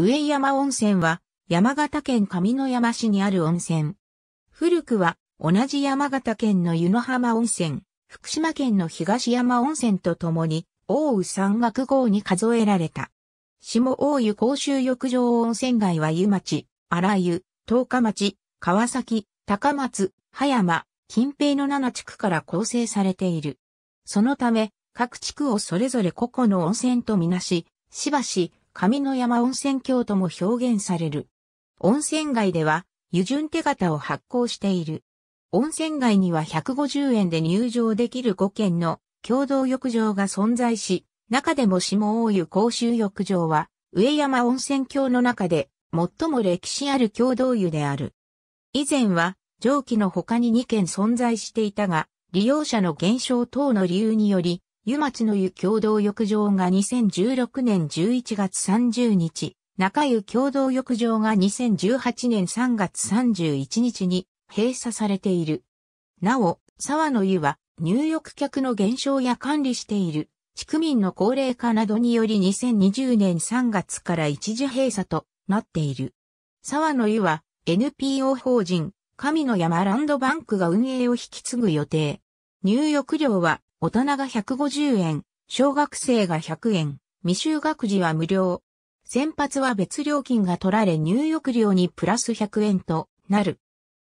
上山温泉は山形県上野山市にある温泉。古くは同じ山形県の湯の浜温泉、福島県の東山温泉とともに、大宇山岳号に数えられた。下大湯公衆浴場温泉街は湯町、荒湯、十日町、川崎、高松、葉山、近平の7地区から構成されている。そのため、各地区をそれぞれ個々の温泉とみなし、しばし、上の山温泉郷とも表現される。温泉街では、湯順手形を発行している。温泉街には150円で入場できる5軒の共同浴場が存在し、中でも下大湯公衆浴場は、上山温泉郷の中で最も歴史ある共同湯である。以前は上記の他に2件存在していたが、利用者の減少等の理由により、湯町の湯共同浴場が2016年11月30日、中湯共同浴場が2018年3月31日に閉鎖されている。なお、沢の湯は入浴客の減少や管理している地区民の高齢化などにより2020年3月から一時閉鎖となっている。沢の湯は NPO 法人神の山ランドバンクが運営を引き継ぐ予定。入浴料は大人が150円、小学生が100円、未就学児は無料。先発は別料金が取られ入浴料にプラス100円となる。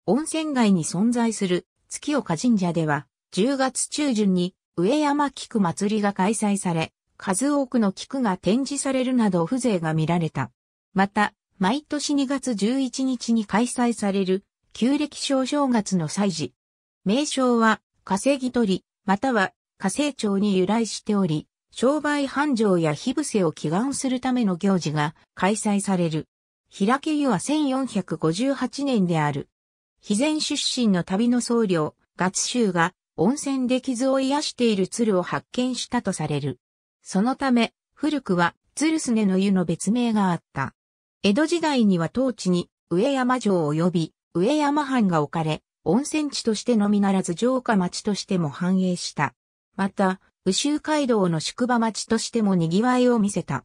温泉街に存在する月岡神社では10月中旬に上山菊祭りが開催され、数多くの菊が展示されるなど風情が見られた。また、毎年2月11日に開催される旧暦小正月の祭事。名称は稼ぎ取り、または火星町に由来しており、商売繁盛や火伏せを祈願するための行事が開催される。平家湯は1458年である。肥前出身の旅の僧侶、月州が温泉で傷を癒している鶴を発見したとされる。そのため、古くは鶴すねの湯の別名があった。江戸時代には当地に上山城及び上山藩が置かれ、温泉地としてのみならず城下町としても繁栄した。また、宇州街道の宿場町としても賑わいを見せた。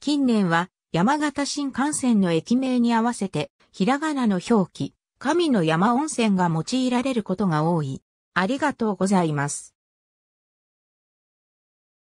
近年は山形新幹線の駅名に合わせて、ひらがなの表記、神の山温泉が用いられることが多い。ありがとうございます。